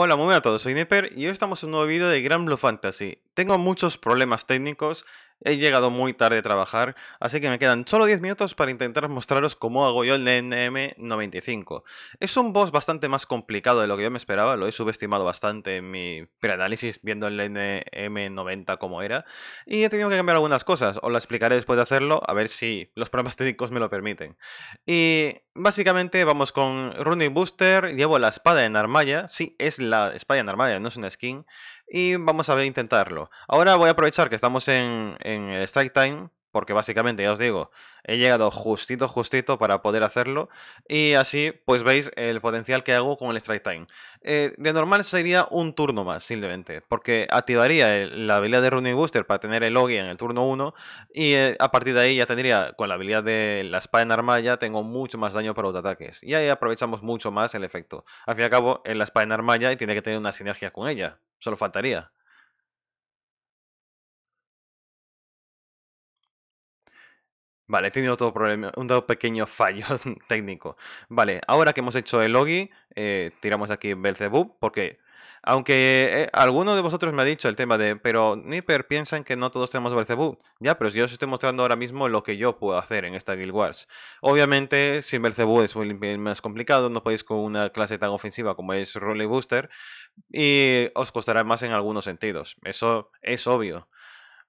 Hola, muy buenas a todos, soy Nipper y hoy estamos en un nuevo video de Grand Blue Fantasy. Tengo muchos problemas técnicos, he llegado muy tarde a trabajar, así que me quedan solo 10 minutos para intentar mostraros cómo hago yo el NM95. Es un boss bastante más complicado de lo que yo me esperaba, lo he subestimado bastante en mi preanálisis viendo el NM90 como era, y he tenido que cambiar algunas cosas, os lo explicaré después de hacerlo, a ver si los problemas técnicos me lo permiten. Y básicamente vamos con Running Booster, llevo la espada en Armaya, sí, es la espada en armalla, no es una skin, y vamos a ver, intentarlo. Ahora voy a aprovechar que estamos en, en Strike Time porque básicamente, ya os digo, he llegado justito, justito para poder hacerlo y así pues veis el potencial que hago con el Strike Time. Eh, de normal sería un turno más, simplemente, porque activaría la habilidad de Running Booster para tener el Logi en el turno 1 y eh, a partir de ahí ya tendría, con la habilidad de la espada en arma ya tengo mucho más daño para los ataques y ahí aprovechamos mucho más el efecto. Al fin y al cabo, en la espada en arma tiene que tener una sinergia con ella, solo faltaría. Vale, he tenido otro problema, un pequeño fallo técnico. Vale, ahora que hemos hecho el logi, eh, tiramos aquí Belzebub, porque aunque eh, alguno de vosotros me ha dicho el tema de, pero Nipper piensan que no todos tenemos Belzebub. Ya, pero yo os estoy mostrando ahora mismo lo que yo puedo hacer en esta Guild Wars. Obviamente, sin Belzebub es muy más complicado, no podéis con una clase tan ofensiva como es Rolly Booster, y os costará más en algunos sentidos. Eso es obvio.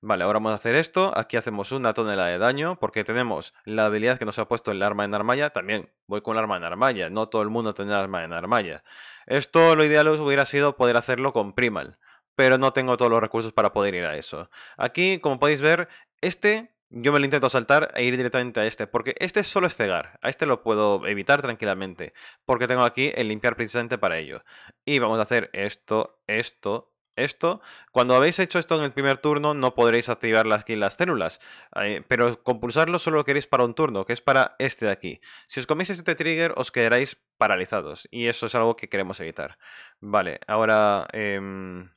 Vale, ahora vamos a hacer esto. Aquí hacemos una tonelada de daño porque tenemos la habilidad que nos ha puesto el arma en armalla. También voy con el arma en armalla. No todo el mundo tiene arma en armalla. Esto lo ideal hubiera sido poder hacerlo con Primal. Pero no tengo todos los recursos para poder ir a eso. Aquí, como podéis ver, este yo me lo intento saltar e ir directamente a este, porque este solo es cegar, a este lo puedo evitar tranquilamente, porque tengo aquí el limpiar precisamente para ello. Y vamos a hacer esto, esto, esto, cuando habéis hecho esto en el primer turno, no podréis activar las, aquí las células, eh, pero compulsarlo solo lo queréis para un turno, que es para este de aquí. Si os coméis este trigger, os quedaréis paralizados, y eso es algo que queremos evitar. Vale, ahora em,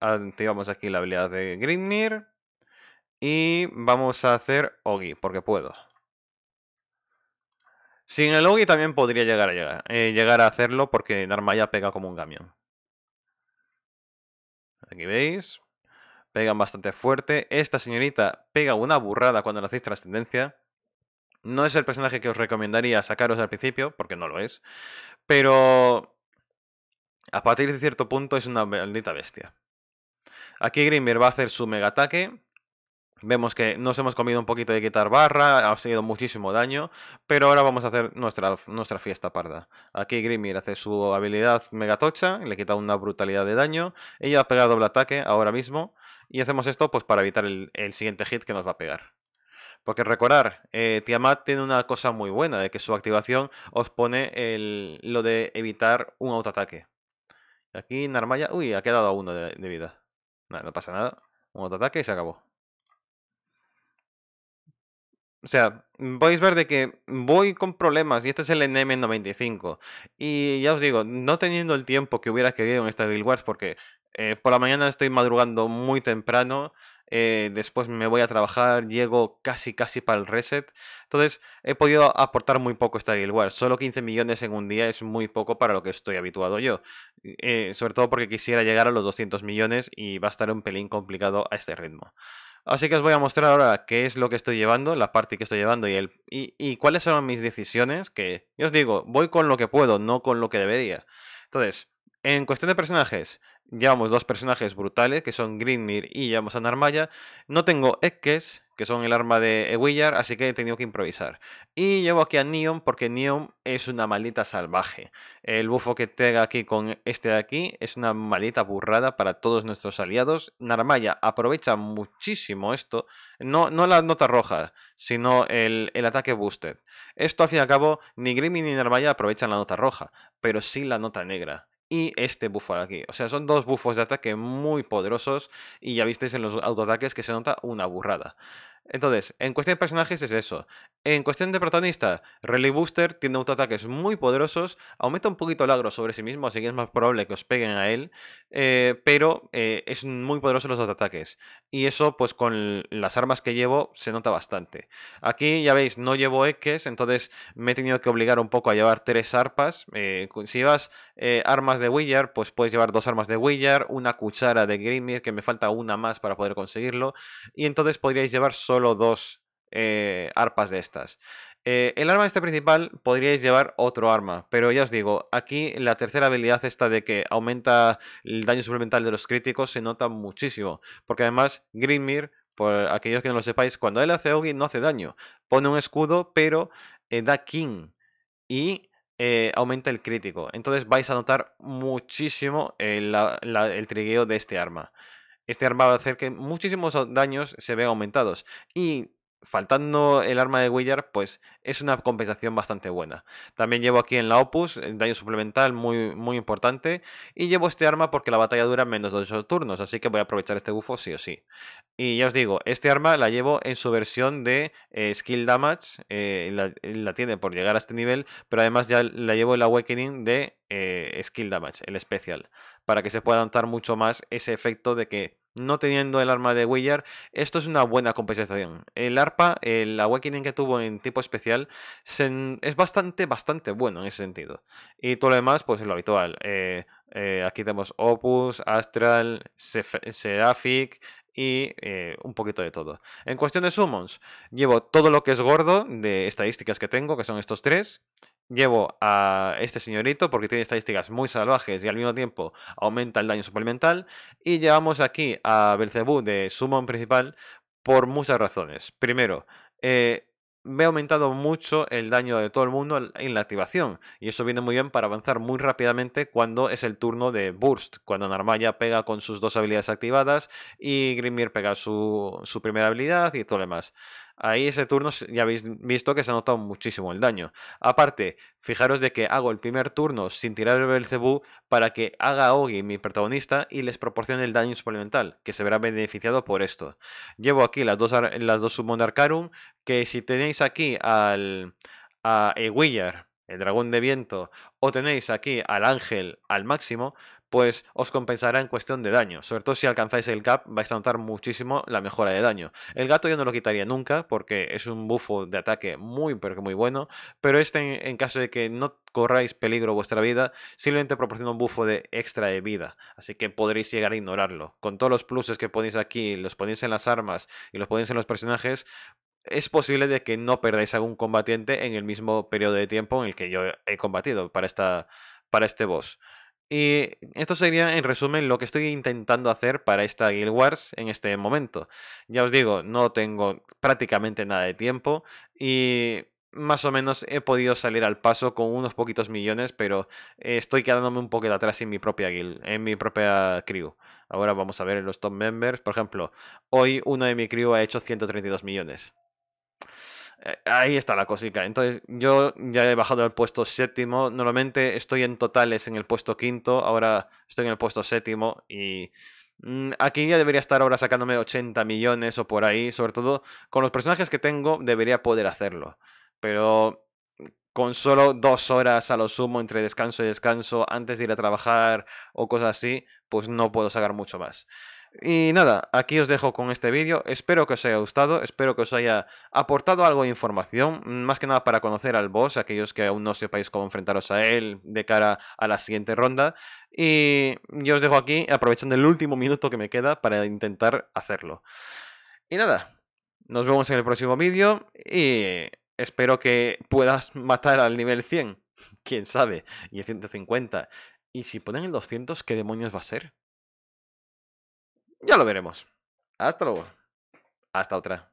activamos aquí la habilidad de Grimnir, y vamos a hacer Ogi, porque puedo. Sin el Ogi también podría llegar a, llegar, eh, llegar a hacerlo, porque ya pega como un camión. Aquí veis. Pegan bastante fuerte. Esta señorita pega una burrada cuando le hacéis trascendencia. No es el personaje que os recomendaría sacaros al principio, porque no lo es. Pero a partir de cierto punto es una maldita bestia. Aquí Grimir va a hacer su mega ataque. Vemos que nos hemos comido un poquito de quitar barra, ha sido muchísimo daño, pero ahora vamos a hacer nuestra, nuestra fiesta parda. Aquí Grimir hace su habilidad megatocha, le quita una brutalidad de daño, ella ha pegado doble ataque ahora mismo, y hacemos esto pues para evitar el, siguiente hit que nos va a pegar. Porque recordar, eh, Tiamat tiene una cosa muy buena, de que su activación os pone el, lo de evitar un autoataque. Aquí Narmaya, uy, ha quedado uno de, vida. no pasa nada, un autoataque y se acabó. O sea, mm, podéis ver de que voy con problemas y este es el NM95. Y ya os digo, no teniendo el tiempo que hubiera querido en esta Guild Wars, porque eh, por la mañana estoy madrugando muy temprano, eh, después me voy a trabajar, llego casi casi para el reset. Entonces he podido aportar muy poco esta Guild Wars. Solo 15 millones en un día es muy poco para lo que estoy habituado yo. Eh, sobre todo porque quisiera llegar a los 200 millones y va a estar un pelín complicado a este ritmo. Así que os voy a mostrar ahora qué es lo que estoy llevando, la parte que estoy llevando y, el, y, cuáles son mis decisiones, que yo os digo, voy con lo que puedo, no con lo que debería. Entonces, en cuestión de personajes, llevamos dos personajes brutales, que son Grimnir y llevamos a Narmaya. No tengo X que son el arma de Willard, eh, así que he tenido que improvisar. Y llevo aquí a Neon porque Neon es una malita salvaje. El bufo que tenga aquí con este de aquí es una malita burrada para todos nuestros aliados. Narmaya aprovecha muchísimo esto, no, no la nota roja, sino el, el ataque boosted. Esto al fin y al cabo ni Grimmy ni Narmaya aprovechan la nota roja, pero sí la nota negra y este buffo de aquí. O sea, son dos buffos de ataque muy poderosos y ya visteis en los autoataques que se nota una burrada. Entonces, en cuestión de personajes es eso. En cuestión de protagonista, Rally Booster tiene ataques muy poderosos, aumenta un poquito el agro sobre sí mismo, así que es más probable que os peguen a él, eh, pero eh, es muy poderoso los ataques. Y eso, pues con las armas que llevo, se nota bastante. Aquí, ya veis, no llevo X entonces me he tenido que obligar un poco a llevar tres arpas. Eh, si llevas armas de Willard, pues puedes llevar dos armas de Willard, una cuchara de Grimir, que me falta una más para poder conseguirlo, y entonces podríais llevar solo dos eh, arpas de estas. Eh, el arma este principal podríais llevar otro arma, pero ya os digo, aquí la tercera habilidad esta de que aumenta el daño suplemental de los críticos se nota muchísimo, porque además Grimir, por aquellos que no lo sepáis, cuando él hace Ogi no hace daño, pone un escudo pero eh, da King y aumenta el crítico, entonces vais a notar muchísimo el, el trigueo de este arma. Este arma va a hacer que muchísimos daños se vean aumentados. Y faltando el arma de Willard, pues es una compensación bastante buena. También llevo aquí en la Opus el eh, daño suplemental muy, muy importante. Y llevo este arma porque la batalla dura menos de 8 turnos, así que voy a aprovechar este bufo sí o sí. Y ya os digo, este arma la llevo en su versión de eh, Skill Damage, eh, la, tiene por llegar a este nivel, pero además ya la llevo el Awakening de Skill Damage, el especial, para que se pueda notar mucho más ese efecto de que no teniendo el arma de Willard, esto es una buena compensación. El arpa, el awakening que tuvo en tipo especial, es bastante, bastante bueno en ese sentido. Y todo lo demás, pues es lo habitual. Eh, eh, aquí tenemos Opus, Astral, Seraphic y eh, un poquito de todo. En cuestión de summons, llevo todo lo que es gordo de estadísticas que tengo, que son estos tres, llevo a este señorito porque tiene estadísticas muy salvajes y al mismo tiempo aumenta el daño suplemental. Y llevamos aquí a Belcebú de Summon principal por muchas razones. Primero, eh, ve aumentado mucho el daño de todo el mundo en la activación. Y eso viene muy bien para avanzar muy rápidamente cuando es el turno de Burst, cuando Narmaya pega con sus dos habilidades activadas y Grimir pega su, primera habilidad y todo lo demás. Ahí ese turno ya habéis visto que se ha notado muchísimo el daño. Aparte, fijaros de que hago el primer turno sin tirar el Cebú para que haga a Ogi, mi protagonista, y les proporcione el daño suplemental, que se verá beneficiado por esto. Llevo aquí las dos, las dos Arcarum, que si tenéis aquí al a el dragón de viento, o tenéis aquí al ángel al máximo, pues os compensará en cuestión de daño. Sobre todo si alcanzáis el cap, vais a notar muchísimo la mejora de daño. El gato yo no lo quitaría nunca, porque es un bufo de ataque muy, pero que muy bueno. Pero este, en caso de que no corráis peligro vuestra vida, simplemente proporciona un bufo de extra de vida. Así que podréis llegar a ignorarlo. Con todos los pluses que ponéis aquí, los ponéis en las armas y los ponéis en los personajes, es posible de que no perdáis algún combatiente en el mismo periodo de tiempo en el que yo he combatido para, esta, para este boss. Y esto sería en resumen lo que estoy intentando hacer para esta Guild Wars en este momento. Ya os digo, no tengo prácticamente nada de tiempo y más o menos he podido salir al paso con unos poquitos millones, pero estoy quedándome un poquito atrás en mi propia guild, en mi propia crew. Ahora vamos a ver los top members. Por ejemplo, hoy uno de mi crew ha hecho 132 millones. Eh, ahí está la cosica. Entonces, yo ya he bajado al puesto séptimo. Normalmente estoy en totales en el puesto quinto. Ahora estoy en el puesto séptimo. Y mm, aquí ya debería estar ahora sacándome 80 millones o por ahí. Sobre todo con los personajes que tengo, debería poder hacerlo. Pero con solo dos horas a lo sumo entre descanso y descanso, antes de ir a trabajar o cosas así, pues no puedo sacar mucho más. Y nada, aquí os dejo con este vídeo, espero que os haya gustado, espero que os haya aportado algo de información, mm, más que nada para conocer al boss, aquellos que aún no sepáis cómo enfrentaros a él de cara a la siguiente ronda. Y yo os dejo aquí, aprovechando el último minuto que me queda para intentar hacerlo. Y nada, nos vemos en el próximo vídeo y espero que puedas matar al nivel 100, quién sabe, y el 150. Y si ponen el 200, ¿qué demonios va a ser? Ya lo veremos. Hasta luego. Hasta otra.